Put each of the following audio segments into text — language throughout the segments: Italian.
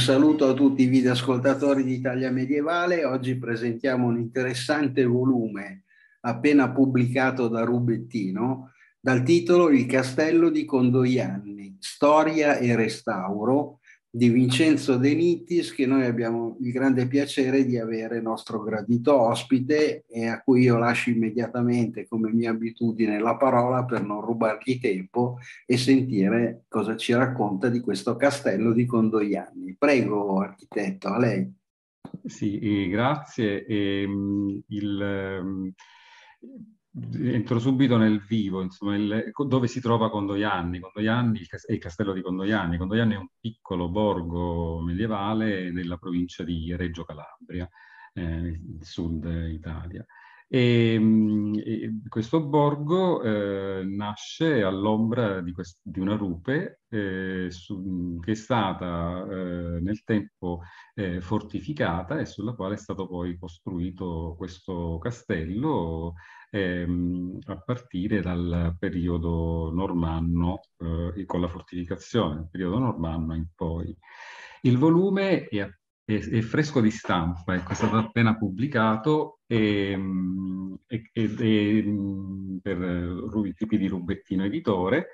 saluto a tutti i videoascoltatori di Italia Medievale. Oggi presentiamo un interessante volume appena pubblicato da Rubettino dal titolo Il castello di Condoianni, storia e restauro, di Vincenzo De Nittis che noi abbiamo il grande piacere di avere nostro gradito ospite e a cui io lascio immediatamente come mia abitudine la parola per non rubargli tempo e sentire cosa ci racconta di questo castello di Condoianni. Prego architetto, a lei. Sì, eh, grazie. E, ehm, il, ehm, entro subito nel vivo, insomma, il, dove si trova Condoianni. Condoianni è il castello di Condoianni. Condoianni è un piccolo borgo medievale nella provincia di Reggio Calabria, eh, sud Italia. E, mm, e questo borgo eh, nasce all'ombra di, quest- di una rupe eh, su- che è stata eh, nel tempo eh, fortificata e sulla quale è stato poi costruito questo castello ehm, a partire dal periodo normanno eh, con la fortificazione, il periodo normanno in poi. Il volume è, è, è fresco di stampa, ecco, è stato appena pubblicato ehm, e, e, e, mm, per tipi di rubettino editore,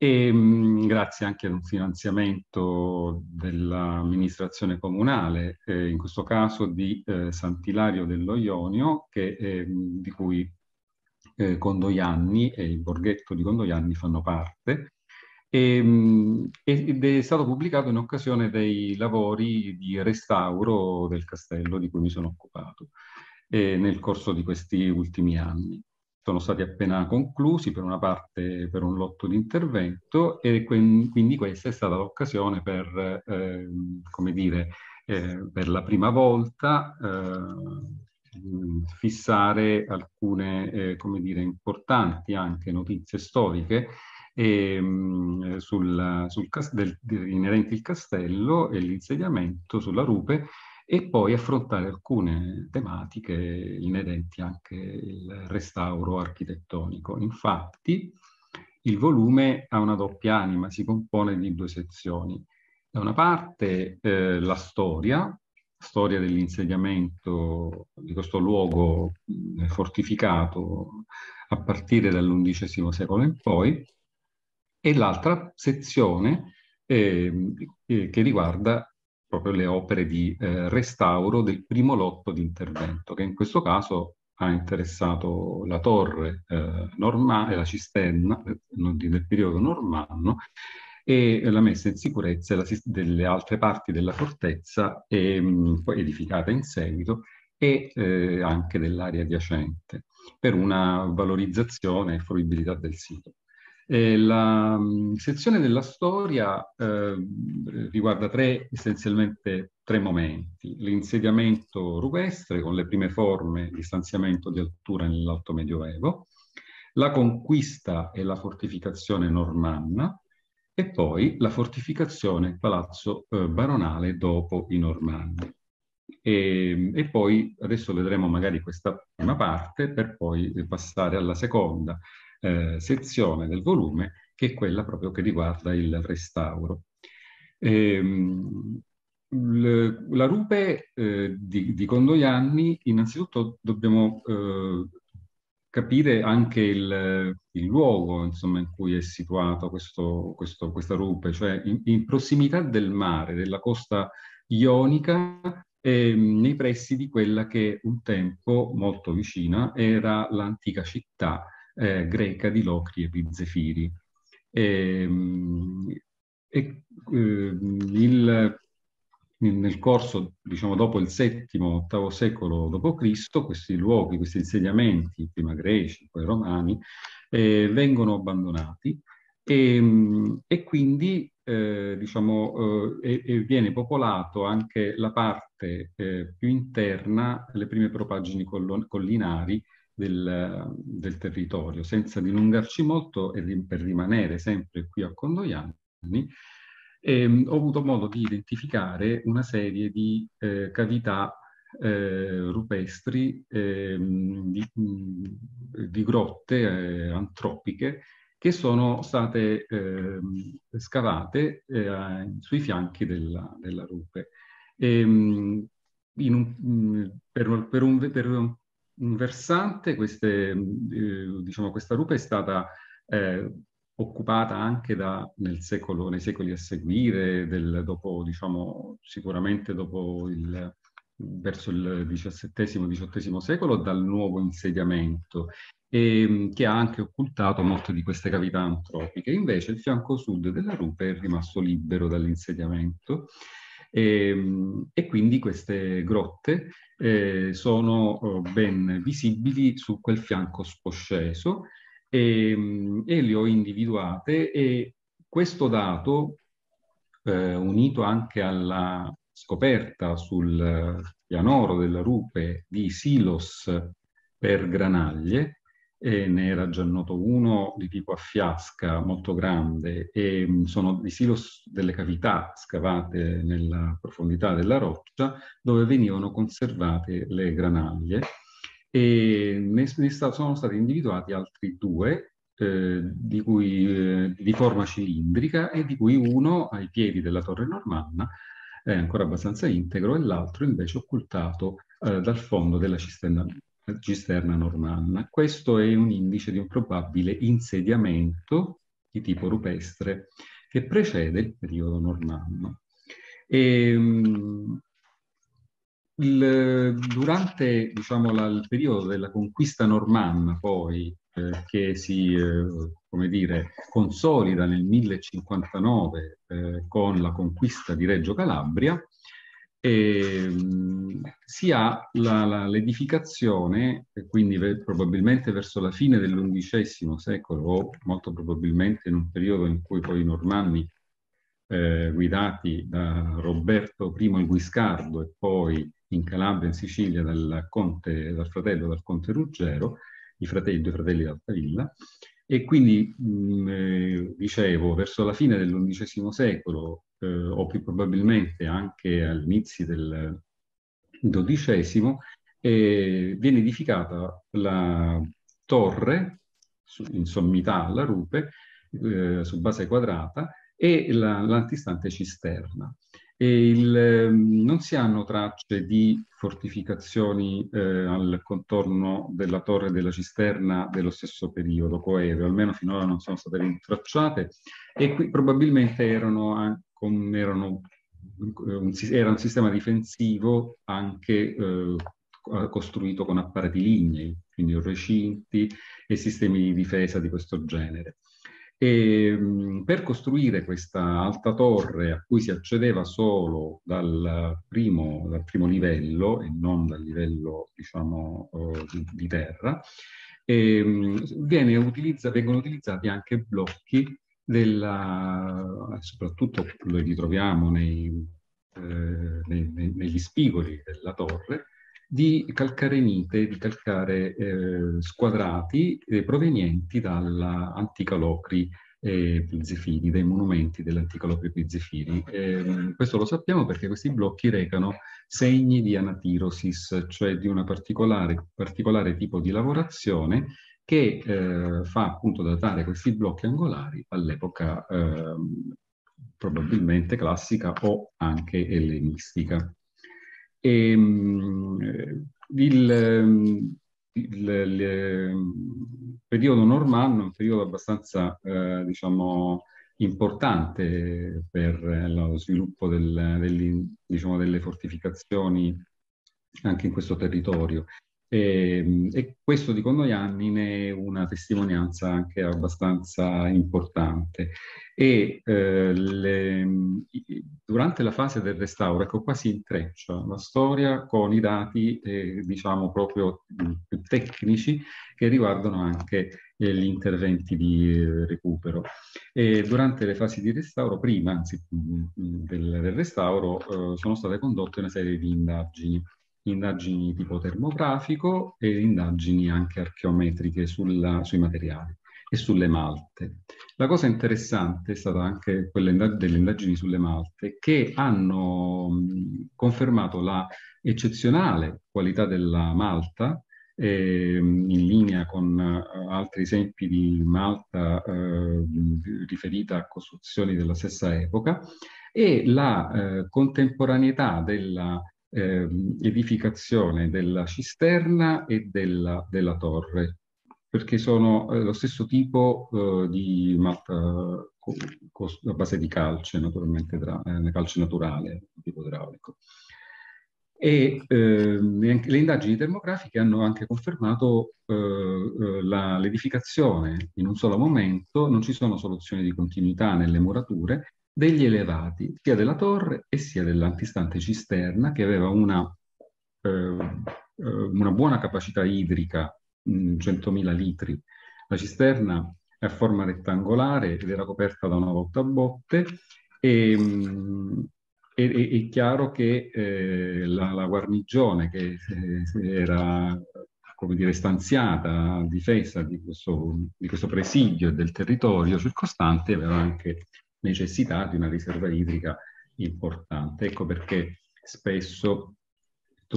e ehm, grazie anche ad un finanziamento dell'amministrazione comunale, eh, in questo caso di eh, Sant'Ilario dello Ionio, che, eh, di cui eh, Condoianni e il borghetto di Condoianni fanno parte, ehm, e, ed è stato pubblicato in occasione dei lavori di restauro del castello di cui mi sono occupato eh, nel corso di questi ultimi anni sono stati appena conclusi per una parte per un lotto di intervento e quindi questa è stata l'occasione per, eh, come dire, eh, per la prima volta eh, mm, fissare alcune, eh, come dire, importanti anche notizie storiche e, ehm, sul, sul del, inerenti il castello e l'insediamento sulla rupe e poi affrontare alcune tematiche inerenti anche il restauro architettonico. Infatti il volume ha una doppia anima, si compone di due sezioni. Da una parte eh, la storia, storia dell'insediamento di questo luogo fortificato a partire dall'undicesimo secolo in poi, e l'altra sezione eh, che riguarda proprio le opere di eh, restauro del primo lotto di intervento, che in questo caso ha interessato la torre eh, normale, la cisterna eh, del periodo normanno e la messa in sicurezza delle altre parti della fortezza e, ehm, mh, poi edificata in seguito e eh, anche dell'area adiacente per una valorizzazione e fruibilità del sito. Eh, la mh, mm, sezione della storia eh, riguarda tre, essenzialmente tre momenti. L'insediamento rupestre con le prime forme di stanziamento di altura nell'Alto Medioevo, la conquista e la fortificazione normanna e poi la fortificazione palazzo eh, baronale dopo i normanni. E, e, poi adesso vedremo magari questa prima parte per poi passare alla seconda eh, sezione del volume che è quella proprio che riguarda il restauro. Ehm, la rupe eh, di, di Condoianni, innanzitutto dobbiamo eh, capire anche il, il luogo insomma, in cui è situato questo, questo, questa rupe, cioè in, in, prossimità del mare, della costa ionica, eh, nei pressi di quella che un tempo molto vicina era l'antica città eh, greca di Locri e di Zefiri. Ehm, e, e, ehm, il, nel corso, diciamo, dopo il VII-VIII secolo d.C., questi luoghi, questi insediamenti, prima greci, poi romani, eh, vengono abbandonati e, ehm, e quindi eh, diciamo, eh, e, viene popolato anche la parte eh, più interna, le prime propaggini collinari del, del territorio. Senza dilungarci molto e per rimanere sempre qui a Condoianni, ehm, ho avuto modo di identificare una serie di eh, cavità eh, rupestri, ehm, di, di, grotte eh, antropiche che sono state eh, scavate eh, sui fianchi della, della rupe. E, ehm, un, per, per, un, per, un versante, queste, eh, diciamo, questa rupe è stata eh, occupata anche da, secolo, nei secoli a seguire, del, dopo, diciamo, sicuramente dopo il, verso il XVII-XVIII secolo, dal nuovo insediamento, e, ehm, che ha anche occultato molte di queste cavità antropiche. Invece il fianco sud della rupe è rimasto libero dall'insediamento e, ehm, e quindi queste grotte eh, sono oh, ben visibili su quel fianco sposceso e, ehm, e le ho individuate e questo dato, eh, unito anche alla scoperta sul pianoro della rupe di silos per granaglie, e ne era già noto uno di tipo a fiasca molto grande e sono dei silos delle cavità scavate nella profondità della roccia dove venivano conservate le granaglie e ne, ne sta, sono stati individuati altri due eh, di, cui, eh, di forma cilindrica e di cui uno ai piedi della torre normanna è ancora abbastanza integro e l'altro invece occultato eh, dal fondo della cisterna cisterna normanna. Questo è un indice di un probabile insediamento di tipo rupestre che precede il periodo normanno. E, ehm, il, durante diciamo, la, il periodo della conquista normanna, poi, eh, che si eh, come dire, consolida nel 1059 eh, con la conquista di Reggio Calabria, eh, si ha l'edificazione, eh, quindi ve, probabilmente verso la fine dell'undicesimo secolo o molto probabilmente in un periodo in cui poi i normanni eh, guidati da Roberto I il Guiscardo e poi in Calabria, in Sicilia, dal, conte, dal fratello, dal conte Ruggero, i, fratelli, i due fratelli d'Altavilla, e quindi, mh, eh, dicevo, verso la fine dell'undicesimo secolo, eh, o più probabilmente anche all'inizio del XII, eh, viene edificata la torre in sommità alla rupe eh, su base quadrata e l'antistante la, cisterna. Il, ehm, non si hanno tracce di fortificazioni eh, al contorno della torre della cisterna dello stesso periodo coeve, almeno finora non sono state rintracciate e qui probabilmente erano anche con, erano, un, era un sistema difensivo anche eh, costruito con apparati lignei, quindi recinti e sistemi di difesa di questo genere. E, per costruire questa alta torre a cui si accedeva solo dal primo, dal primo livello e non dal livello diciamo, eh, di, di, terra, ehm, e, mh, utilizza, vengono utilizzati anche blocchi della, soprattutto lo ritroviamo nei, eh, nei, nei, negli spigoli della torre, di calcarenite, di calcare eh, squadrati eh, provenienti dall'antica Locri e eh, Pizzefini, dai monumenti dell'antica Locri Pizzefini. Eh, questo lo sappiamo perché questi blocchi recano segni di anatirosis, cioè di un particolare, particolare tipo di lavorazione che eh, fa appunto datare questi blocchi angolari all'epoca eh, probabilmente classica o anche ellenistica. E, ehm, mh, il, il, il, periodo normanno è un periodo abbastanza, eh, diciamo, importante per lo sviluppo del, del, diciamo, delle fortificazioni anche in questo territorio. E, ehm, e questo di Condoianni ne è una testimonianza anche abbastanza importante. E, eh, le, durante la fase del restauro, ecco qua si intreccia la storia con i dati, eh, diciamo proprio mm, più tecnici, che riguardano anche eh, gli interventi di eh, recupero. E durante le fasi di restauro, prima anzi, mm, mm, del, del, restauro, eh, sono state condotte una serie di indagini indagini tipo termografico e indagini anche archeometriche sulla, sui materiali e sulle malte. La cosa interessante è stata anche quella delle indagini sulle malte che hanno confermato la eccezionale qualità della malta eh, in linea con eh, altri esempi di malta eh, riferita a costruzioni della stessa epoca e la eh, contemporaneità della eh, edificazione della cisterna e della, della torre, perché sono eh, lo stesso tipo eh, di malta eh, a base di calce, naturalmente tra, eh, calce naturale, tipo idraulico. E ehm, le indagini termografiche hanno anche confermato eh, l'edificazione in un solo momento, non ci sono soluzioni di continuità nelle murature, degli elevati, sia della torre e sia dell'antistante cisterna, che aveva una, eh, una buona capacità idrica, 100.000 mm, litri. La cisterna è a forma rettangolare ed era coperta da una volta a botte e, mm, e, è chiaro che eh, la, la, guarnigione che eh, era come dire, stanziata a difesa di questo, di questo presidio e del territorio circostante aveva anche necessità di una riserva idrica importante. Ecco perché spesso,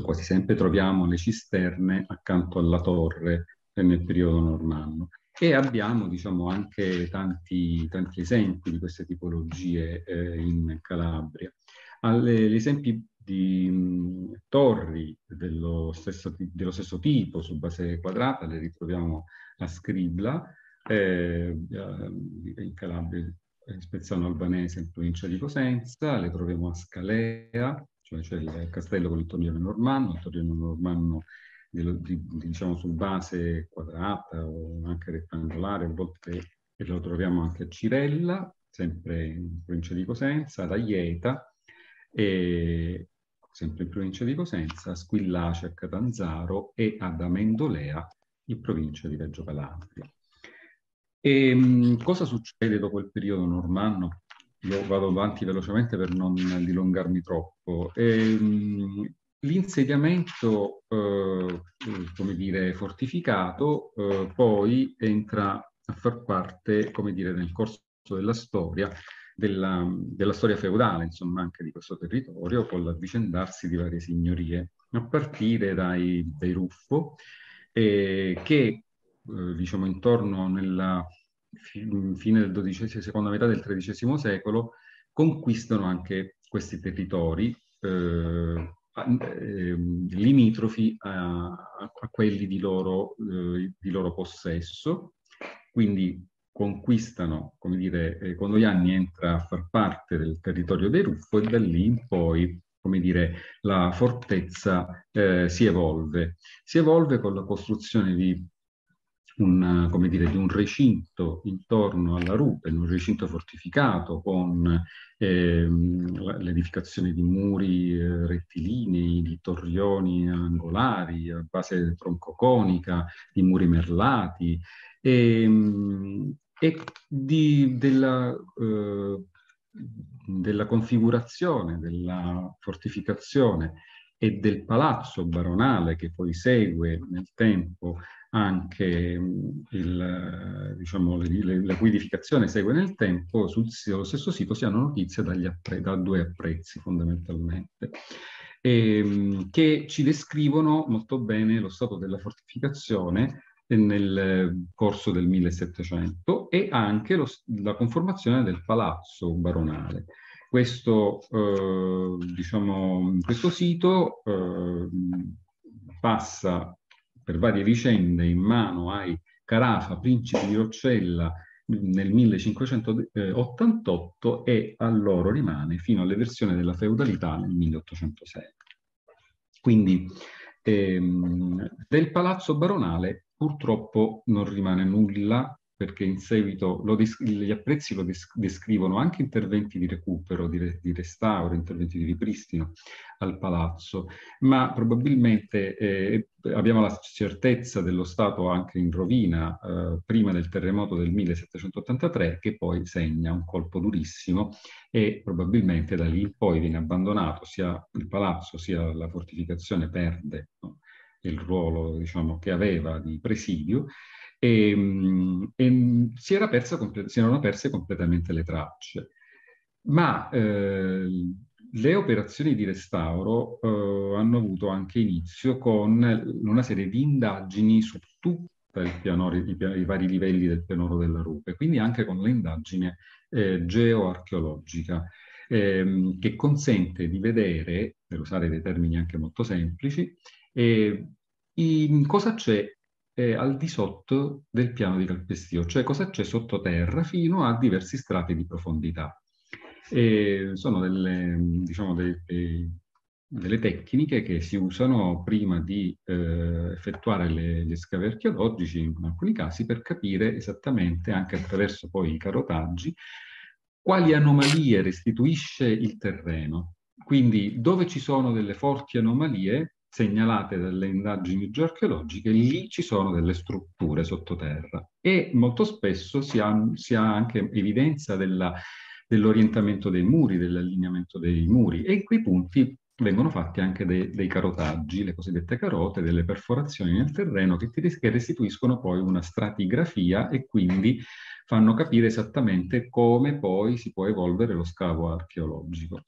quasi sempre, troviamo le cisterne accanto alla torre eh, nel periodo normanno. E abbiamo diciamo, anche tanti, tanti esempi di queste tipologie eh, in Calabria. Alle, gli esempi di mh, torri dello stesso, dello stesso, tipo su base quadrata le ritroviamo a Scribla, eh, eh in Calabria Spezzano Albanese in provincia di Cosenza, le troviamo a Scalea, cioè c'è il castello con il torneo normanno, il torneo normanno di, di, diciamo su base quadrata o anche rettangolare, a volte e lo troviamo anche a Cirella, sempre in provincia di Cosenza, ad Aieta, e, sempre in provincia di Cosenza, a Squillace a Catanzaro e ad Amendolea in provincia di Reggio Calabria. E ehm, cosa succede dopo il periodo normanno? Io vado avanti velocemente per non dilungarmi troppo. E, ehm, l'insediamento, eh, come dire, fortificato, eh, poi entra a far parte, come dire, nel corso della storia, della, della storia feudale, insomma, anche di questo territorio, con l'avvicendarsi di varie signorie, a partire dai, dai Ruffo, eh, che eh, diciamo intorno nella fine del XII, seconda metà del XIII secolo, conquistano anche questi territori eh, ehm, limitrofi a, a, quelli di loro, eh, di loro, possesso, quindi conquistano, come dire, eh, Condoianni entra a far parte del territorio dei Ruffo e da lì in poi come dire, la fortezza eh, si evolve. Si evolve con la costruzione di una, come dire, di un recinto intorno alla Rupen, un recinto fortificato con ehm, l'edificazione di muri eh, rettilinei, di torrioni angolari a base troncoconica, di muri merlati e, ehm, e di, della, eh, della configurazione, della fortificazione e del palazzo baronale che poi segue nel tempo anche mm, il, eh, diciamo, le, la cui segue nel tempo sul, sullo stesso sito si hanno notizie appre, da due apprezzi fondamentalmente, e, ehm, che ci descrivono molto bene lo stato della fortificazione nel eh, corso del 1700 e anche lo, la conformazione del palazzo baronale. Questo, eh, diciamo, questo sito eh, passa per varie vicende in mano ai Carafa, principi di Roccella, nel 1588 eh, e a loro rimane fino all'eversione della feudalità nel 1806. Quindi ehm, del palazzo baronale purtroppo non rimane nulla perché in seguito gli apprezzi lo desc descrivono anche interventi di recupero, di, re di, restauro, interventi di ripristino al palazzo, ma probabilmente eh, abbiamo la certezza dello stato anche in rovina eh, prima del terremoto del 1783 che poi segna un colpo durissimo e probabilmente da lì in poi viene abbandonato sia il palazzo sia la fortificazione perde no? il ruolo diciamo, che aveva di presidio Ehm, e, e mm, si, era persa, si, erano perse completamente le tracce. Ma eh, le operazioni di restauro eh, hanno avuto anche inizio con una serie di indagini su tutti i, i, vari livelli del pianoro della Rupe, quindi anche con l'indagine eh, geoarcheologica, ehm, che consente di vedere, per usare dei termini anche molto semplici, eh, in cosa c'è è al di sotto del piano di calpestio, cioè cosa c'è sottoterra fino a diversi strati di profondità. E sono delle, diciamo, dei, delle tecniche che si usano prima di eh, effettuare le, gli scavi archeologici, in alcuni casi, per capire esattamente, anche attraverso poi i carotaggi, quali anomalie restituisce il terreno. Quindi dove ci sono delle forti anomalie segnalate dalle indagini geoarcheologiche, lì ci sono delle strutture sottoterra e molto spesso si ha, si ha anche evidenza della, dell'orientamento dei muri, dell'allineamento dei muri e in quei punti vengono fatti anche dei, dei carotaggi, le cosiddette carote, delle perforazioni nel terreno che, ti, che restituiscono poi una stratigrafia e quindi fanno capire esattamente come poi si può evolvere lo scavo archeologico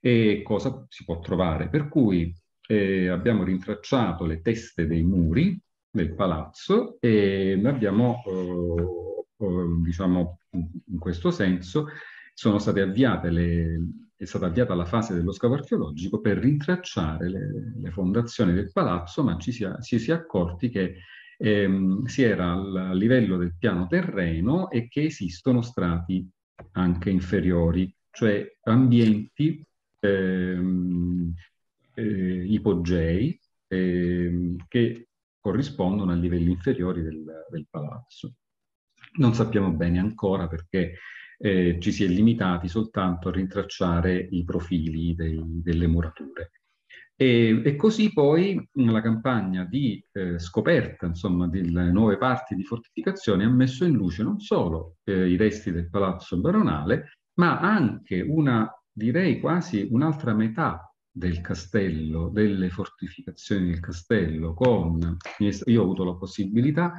e cosa si può trovare. Per cui eh, abbiamo rintracciato le teste dei muri del palazzo e abbiamo, eh, eh, diciamo, in questo senso, sono state avviate le, è stata avviata la fase dello scavo archeologico per rintracciare le, le fondazioni del palazzo, ma ci si, ci si è accorti che ehm, si era al livello del piano terreno e che esistono strati anche inferiori, cioè ambienti ehm, eh, ipogei eh, che corrispondono a livelli inferiori del, del palazzo. Non sappiamo bene ancora perché eh, ci si è limitati soltanto a rintracciare i profili dei, delle murature. E, e, così poi la campagna di eh, scoperta insomma, delle nuove parti di fortificazione ha messo in luce non solo eh, i resti del palazzo baronale, ma anche una, direi quasi un'altra metà del castello, delle fortificazioni del castello, con, io ho avuto la possibilità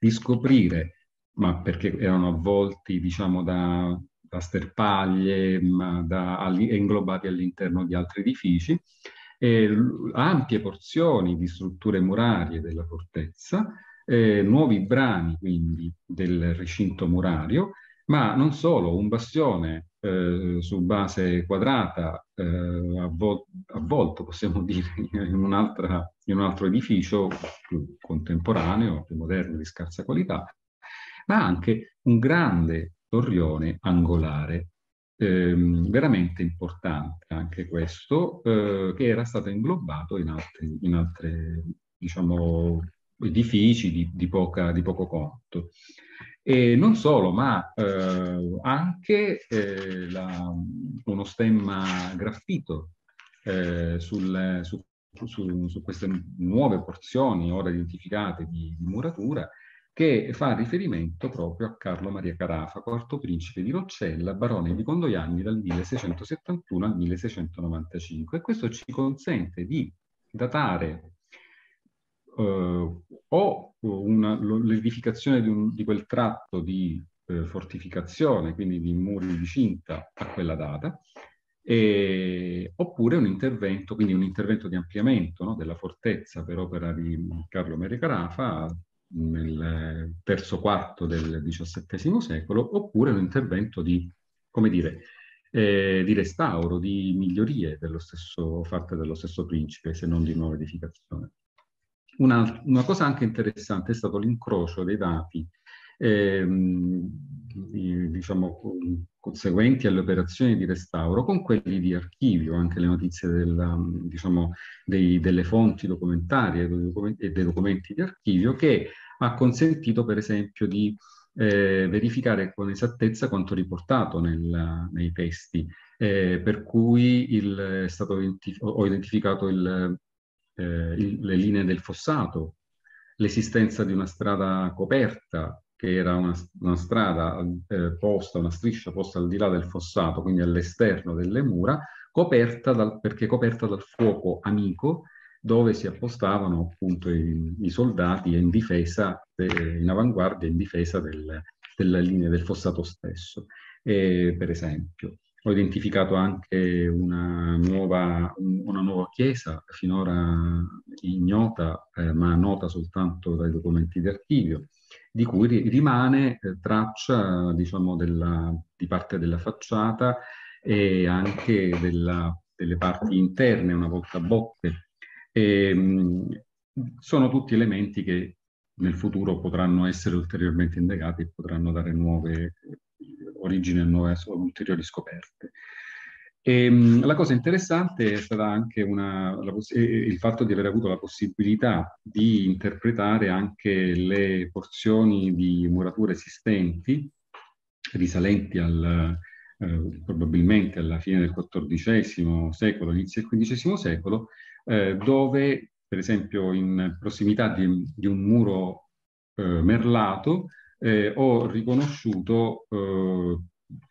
di scoprire, ma perché erano avvolti diciamo da, da sterpaglie, da, all, inglobati all'interno di altri edifici, e ampie porzioni di strutture murarie della fortezza, eh, nuovi brani quindi del recinto murario, ma non solo, un bastione eh, su base quadrata, eh, avvol avvolto possiamo dire in, in un altro edificio più contemporaneo, più moderno, di scarsa qualità, ma anche un grande torrione angolare, ehm, veramente importante anche questo, eh, che era stato inglobato in altri, in altre, diciamo, edifici di, di, poca, di poco conto. E non solo, ma eh, anche eh, la, uno stemma graffito eh, sul, su, su, su, queste nuove porzioni ora identificate di, di, muratura che fa riferimento proprio a Carlo Maria Carafa, quarto principe di Roccella, barone di Condoianni dal 1671 al 1695. E questo ci consente di datare eh, o eh, una, l'edificazione di, un, di, quel tratto di eh, fortificazione, quindi di muri di cinta a quella data, e, oppure un intervento, quindi un intervento di ampliamento no, della fortezza per opera di Carlo Mere Carafa nel terzo quarto del XVII secolo, oppure un intervento di, come dire, eh, di restauro, di migliorie dello stesso, fatte dello stesso principe, se non di nuova edificazione una, una cosa anche interessante è stato l'incrocio dei dati ehm, diciamo, conseguenti alle operazioni di restauro con quelli di archivio, anche le notizie della, diciamo, dei, delle fonti documentarie e dei documenti di archivio, che ha consentito per esempio di eh, verificare con esattezza quanto riportato nel, nei testi, eh, per cui il, è stato ho identificato il, eh, il, le linee del fossato, l'esistenza di una strada coperta, che era una, una strada eh, posta, una striscia posta al di là del fossato, quindi all'esterno delle mura, coperta dal, perché coperta dal fuoco amico, dove si appostavano appunto i, i soldati in difesa, de, in avanguardia, in difesa del, della linea del fossato stesso, e, per esempio. Ho identificato anche una nuova, una nuova chiesa, finora ignota, eh, ma nota soltanto dai documenti d'archivio, di cui rimane eh, traccia diciamo, della, di parte della facciata e anche della, delle parti interne una volta botte. E, ehm, sono tutti elementi che nel futuro potranno essere ulteriormente indagati e potranno dare nuove origine a nuove ulteriori scoperte. E, ehm, la cosa interessante è stata anche una, la, eh, eh, il fatto di aver avuto la possibilità di interpretare anche le porzioni di murature esistenti risalenti al, eh, probabilmente alla fine del XIV secolo, inizio del XV secolo, eh, dove per esempio in prossimità di, di un muro eh, merlato eh, ho riconosciuto eh,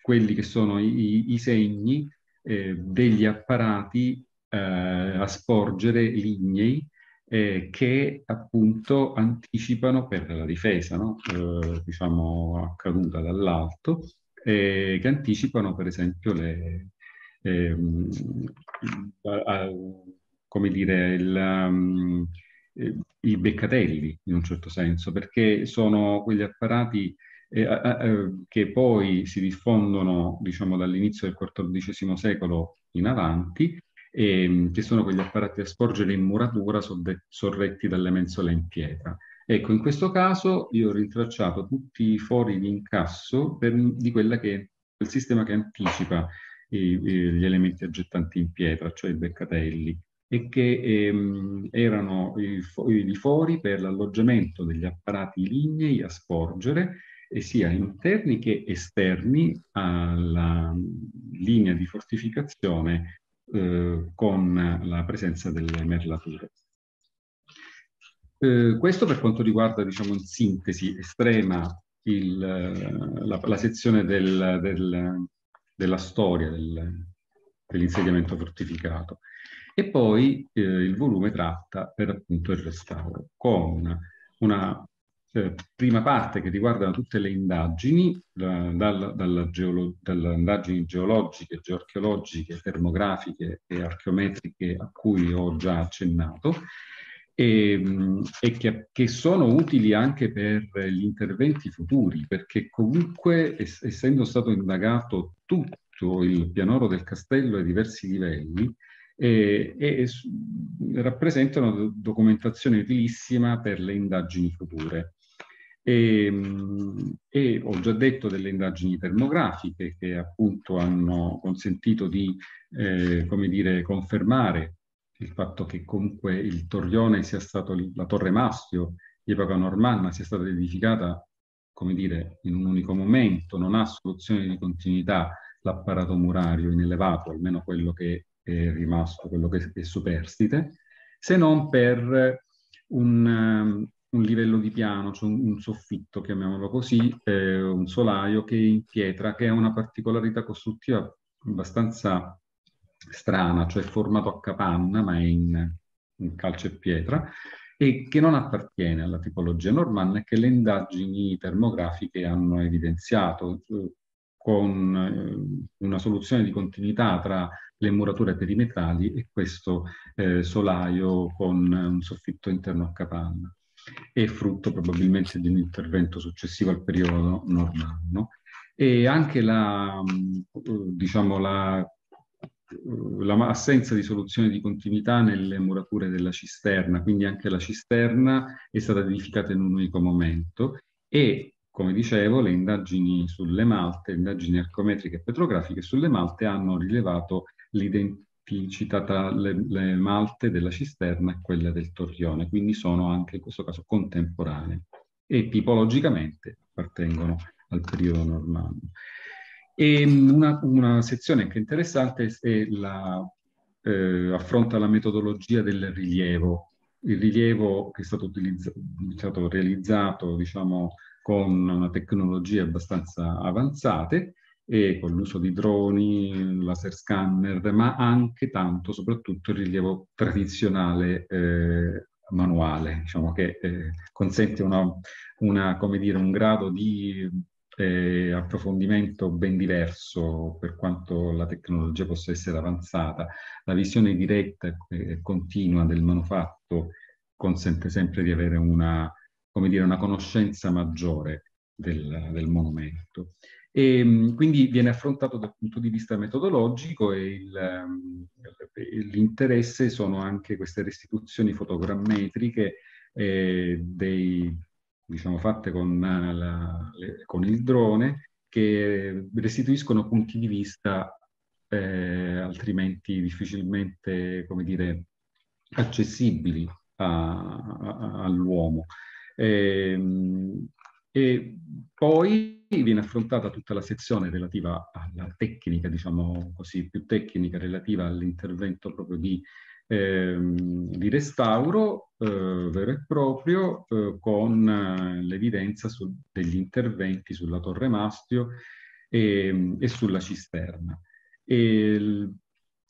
quelli che sono i, i segni eh, degli apparati eh, a sporgere lignei eh, che appunto anticipano per la difesa, no? Eh, diciamo accaduta dall'alto, che anticipano per esempio le, ehm, a, a, come dire, il, um, eh, i beccatelli in un certo senso, perché sono quegli apparati eh, eh, che poi si diffondono diciamo, dall'inizio del XIV secolo in avanti, ehm, che sono quegli apparati a sporgere in muratura sorretti dalle mensole in pietra. Ecco, in questo caso io ho rintracciato tutti i fori di incasso per, di quella che il sistema che anticipa i, i, gli elementi aggettanti in pietra, cioè i beccatelli e che ehm, erano i, fo i, fori per l'alloggiamento degli apparati lignei a sporgere e sia interni che esterni alla linea di fortificazione eh, con la presenza delle merlature. Eh, questo per quanto riguarda, diciamo, in sintesi estrema il, la, la, sezione del, del, della storia del, dell'insediamento fortificato. E poi eh, il volume tratta per appunto il restauro, con una, eh, prima parte che riguarda tutte le indagini, eh, dal, dalla geolo- dalle indagini geologiche, geoarcheologiche, termografiche e archeometriche a cui ho già accennato, e, ehm, e che, che, sono utili anche per gli interventi futuri, perché comunque es- essendo stato indagato tutto il pianoro del castello ai diversi livelli, e, e rappresentano documentazione utilissima per le indagini future. E, ehm, e, ho già detto delle indagini termografiche che appunto hanno consentito di eh, come dire, confermare il fatto che comunque il Torrione sia stato, la Torre Mastio di epoca normanna sia stata edificata come dire, in un unico momento, non ha soluzione di continuità l'apparato murario in elevato, almeno quello che è rimasto quello che è superstite, se non per un, um, un livello di piano, cioè un soffitto, chiamiamolo così, eh, un solaio che è in pietra, che ha una particolarità costruttiva abbastanza strana, cioè formato a capanna, ma è in, in calce e pietra, e che non appartiene alla tipologia normanna e che le indagini termografiche hanno evidenziato con eh, una soluzione di continuità tra le murature perimetrali e questo eh, solaio con eh, un soffitto interno a capanna e frutto probabilmente di un intervento successivo al periodo normanno. E anche la, mm, eh, diciamo, la, la assenza di soluzione di continuità nelle murature della cisterna, quindi anche la cisterna è stata edificata in un unico momento e come dicevo, le indagini sulle Malte, le indagini arcometriche e petrografiche sulle Malte hanno rilevato l'identificità tra le, le Malte della cisterna e quella del torrione, quindi sono anche in questo caso contemporanee e tipologicamente appartengono al periodo normanno. E una, una, sezione anche interessante è la, eh, affronta la metodologia del rilievo. Il rilievo che è stato, utilizzato, diciamo, realizzato diciamo, con tecnologie abbastanza avanzate e con l'uso di droni, laser scanner, ma anche tanto soprattutto il rilievo tradizionale eh, manuale, diciamo che eh, consente una, una, dire, un grado di eh, approfondimento ben diverso per quanto la tecnologia possa essere avanzata. La visione diretta e continua del manufatto consente sempre di avere una come dire, una conoscenza maggiore del, del monumento. E, ehm, quindi viene affrontato dal punto di vista metodologico e il, ehm, l'interesse sono anche queste restituzioni fotogrammetriche eh, dei, diciamo, fatte con, la, le, con, il drone che restituiscono punti di vista eh, altrimenti difficilmente dire, accessibili a, a, all'uomo. E, ehm, e poi viene affrontata tutta la sezione relativa alla tecnica, diciamo così, più tecnica relativa all'intervento proprio di, ehm, di restauro eh, vero e proprio eh, con eh, l'evidenza degli interventi sulla torre Mastio e, e sulla cisterna. E,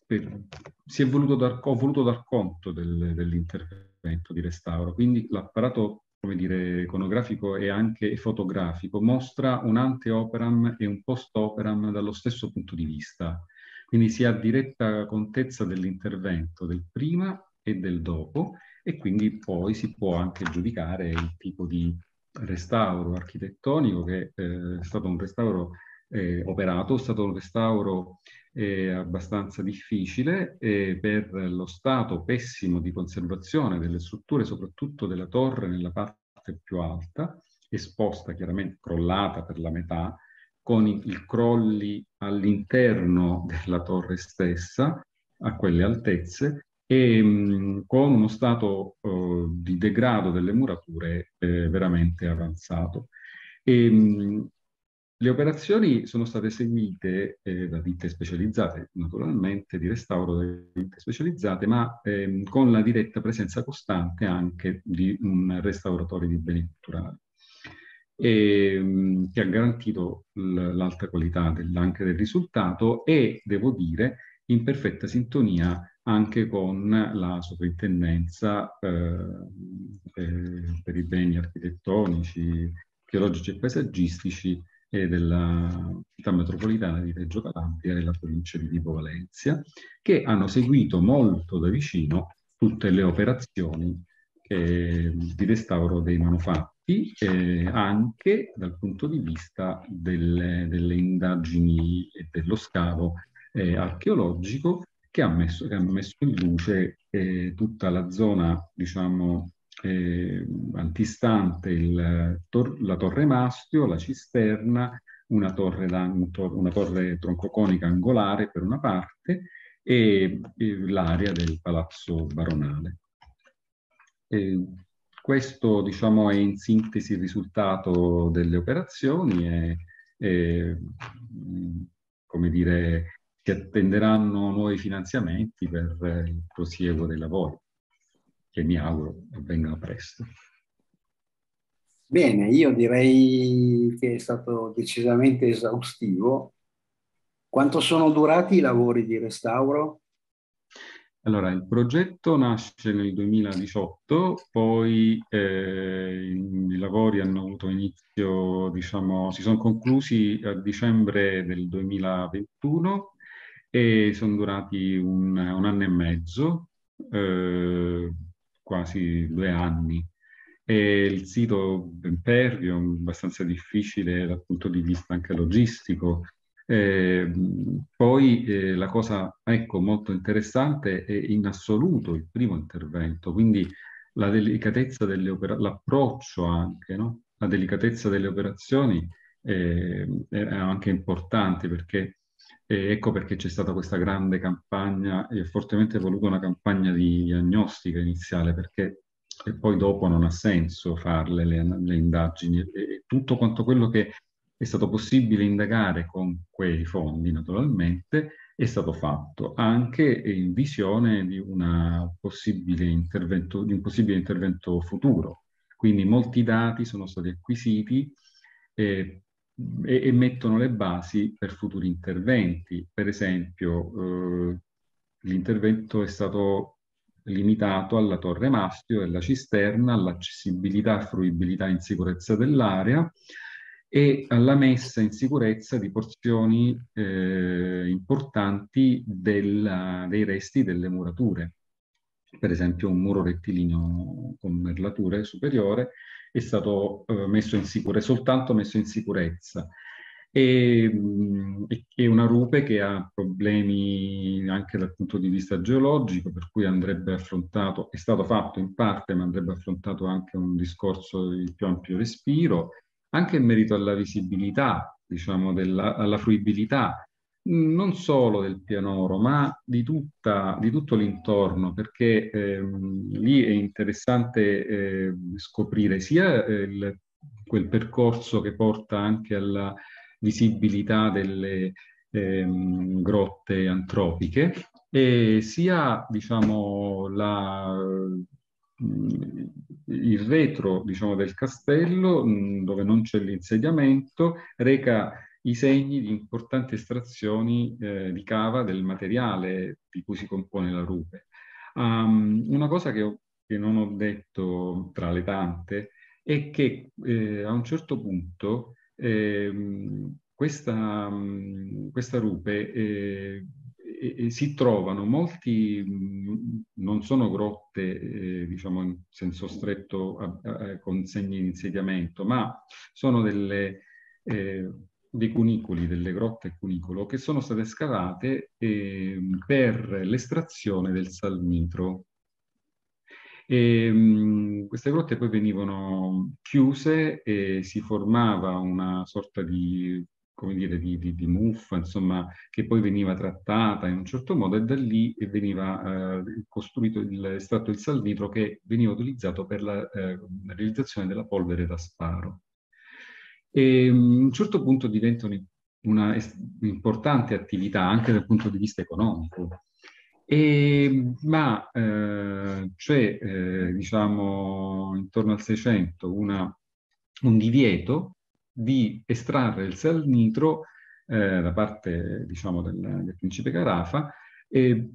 per, si è voluto dar, ho voluto dar conto del, dell'intervento di restauro, quindi l'apparato come dire, iconografico e anche fotografico, mostra un ante operam e un post operam dallo stesso punto di vista. Quindi si ha diretta contezza dell'intervento del prima e del dopo e quindi poi si può anche giudicare il tipo di restauro architettonico che eh, è stato un restauro eh, operato, è stato un restauro eh, abbastanza difficile eh, per lo stato pessimo di conservazione delle strutture, soprattutto della torre nella parte più alta, esposta chiaramente, crollata per la metà, con i, i crolli all'interno della torre stessa, a quelle altezze, e mh, mm, con uno stato eh, di degrado delle murature eh, veramente avanzato. E, mh, mm, le operazioni sono state seguite eh, da ditte specializzate, naturalmente di restauro da ditte specializzate, ma ehm, con la diretta presenza costante anche di un restauratore di beni culturali, ehm, che ha garantito l'alta qualità del, anche del risultato e, devo dire, in perfetta sintonia anche con la sovrintendenza eh, eh, per i beni architettonici, archeologici e paesaggistici e della città metropolitana di Reggio Calabria e della provincia di Vibo Valencia, che hanno seguito molto da vicino tutte le operazioni eh, di restauro dei manufatti, eh, anche dal punto di vista delle, delle indagini e dello scavo eh, archeologico che, ha messo, che hanno messo in luce eh, tutta la zona, diciamo, eh, antistante il, tor la torre mastio, la cisterna, una torre, una torre troncoconica angolare per una parte e, e l'area del palazzo baronale. E ehm, questo diciamo, è in sintesi il risultato delle operazioni e, e come dire, si attenderanno nuovi finanziamenti per il prosieguo dei lavori che mi auguro avvenga presto. Bene, io direi che è stato decisamente esaustivo. Quanto sono durati i lavori di restauro? Allora, il progetto nasce nel 2018, poi eh, i lavori hanno avuto inizio, diciamo, si sono conclusi a dicembre del 2021 e sono durati un, un anno e mezzo. Eh, quasi due anni. E il sito ben impervio, abbastanza difficile dal punto di vista anche logistico. Eh, poi eh, la cosa, ecco, molto interessante è in assoluto il primo intervento, quindi la delicatezza delle operazioni, l'approccio anche, no? La delicatezza delle operazioni eh, è anche importante perché e ecco perché c'è stata questa grande campagna e fortemente voluta una campagna di diagnostica iniziale, perché poi dopo non ha senso farle le, le indagini. E, e tutto quanto quello che è stato possibile indagare con quei fondi, naturalmente, è stato fatto anche in visione di, possibile di un possibile intervento futuro. Quindi molti dati sono stati acquisiti eh, e, e, mettono le basi per futuri interventi. Per esempio, eh, l'intervento è stato limitato alla torre Mastio e alla cisterna, all'accessibilità fruibilità e sicurezza dell'area e alla messa in sicurezza di porzioni eh, importanti della, dei resti delle murature. Per esempio un muro rettilineo con merlature superiore, è stato eh, messo in sicurezza, soltanto messo in sicurezza. E, mh, mm, è una rupe che ha problemi anche dal punto di vista geologico, per cui andrebbe affrontato, è stato fatto in parte, ma andrebbe affrontato anche un discorso di più ampio respiro, anche in merito alla visibilità, diciamo, della, alla fruibilità non solo del pianoro, ma di, tutta, di tutto l'intorno, perché ehm, lì è interessante eh, scoprire sia eh, il, quel percorso che porta anche alla visibilità delle ehm, grotte antropiche, e sia diciamo, la, mm, il retro diciamo, del castello, mm, dove non c'è l'insediamento, reca i segni di importanti estrazioni eh, di cava del materiale di cui si compone la rupe. Um, una cosa che, ho, che, non ho detto tra le tante è che eh, a un certo punto eh, questa, mm, questa, rupe eh, si trovano molti, mm, non sono grotte, eh, diciamo in senso stretto a, a, con segni di insediamento, ma sono delle eh, dei cunicoli, delle grotte cunicolo, che sono state scavate eh, per l'estrazione del salmitro. E, ehm, queste grotte poi venivano chiuse e si formava una sorta di, dire, di, di, di muffa, insomma, che poi veniva trattata in un certo modo e da lì eh, veniva eh, costruito il, estratto il salnitro che veniva utilizzato per la eh, realizzazione della polvere da sparo e ehm, a un certo punto diventa un'importante attività anche dal punto di vista economico. E, ehm, ma eh, c'è, eh, diciamo, intorno al 600 una, un divieto di estrarre il salnitro eh, da parte, diciamo, del, del principe Carafa e,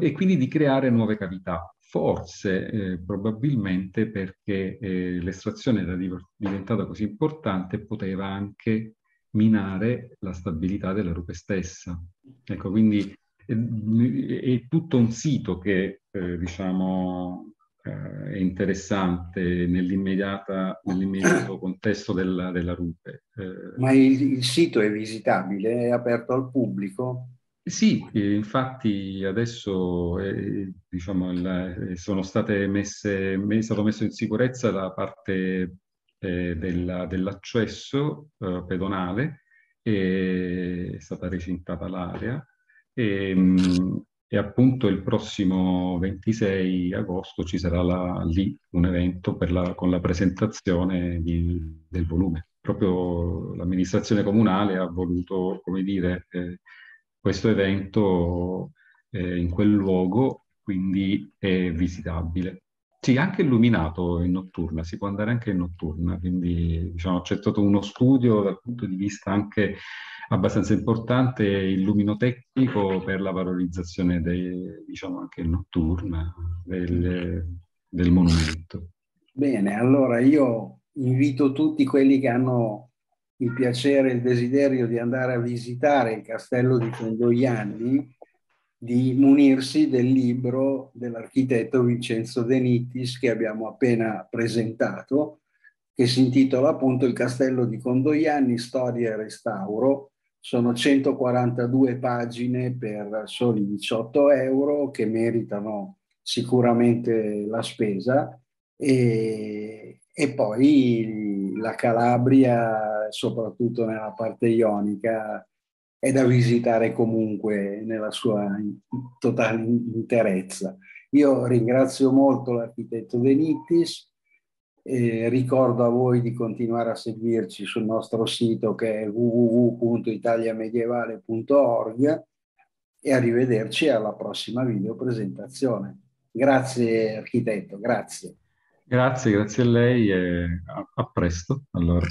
e quindi di creare nuove cavità. Forse, eh, probabilmente, perché eh, l'estrazione era diventata così importante, poteva anche minare la stabilità della rupe stessa. Ecco, quindi è, eh, è tutto un sito che, eh, diciamo, eh, è interessante nell'immediato contesto della, della rupe. Eh, Ma il, il sito è visitabile? È aperto al pubblico? Sì, eh, infatti adesso eh, diciamo, la, eh, sono state messe, è stato messo in sicurezza la parte eh, della, dell'accesso eh, pedonale, è stata recintata l'area e, ehm, e appunto il prossimo 26 agosto ci sarà la, lì un evento la, con la presentazione di, del volume. Proprio l'amministrazione comunale ha voluto, come dire, eh, questo evento eh, in quel luogo, quindi è visitabile. Sì, anche illuminato in notturna, si può andare anche in notturna, quindi diciamo, c'è stato uno studio dal punto di vista anche abbastanza importante, illuminotecnico per la valorizzazione dei, diciamo, anche notturna del, del monumento. Bene, allora io invito tutti quelli che hanno il piacere e il desiderio di andare a visitare il castello di Condoianni, di munirsi del libro dell'architetto Vincenzo Denitis che abbiamo appena presentato, che si intitola appunto Il castello di Condoianni, storia e restauro. Sono 142 pagine per soli 18 euro che meritano sicuramente la spesa e, e poi la Calabria eh, soprattutto nella parte ionica, è da visitare comunque nella sua totale interezza. Io ringrazio molto l'architetto De Nittis, ricordo a voi di continuare a seguirci sul nostro sito che è www.italiamedievale.org e arrivederci alla prossima video presentazione. Grazie architetto, grazie. Grazie, grazie a lei e a, a presto. Allora.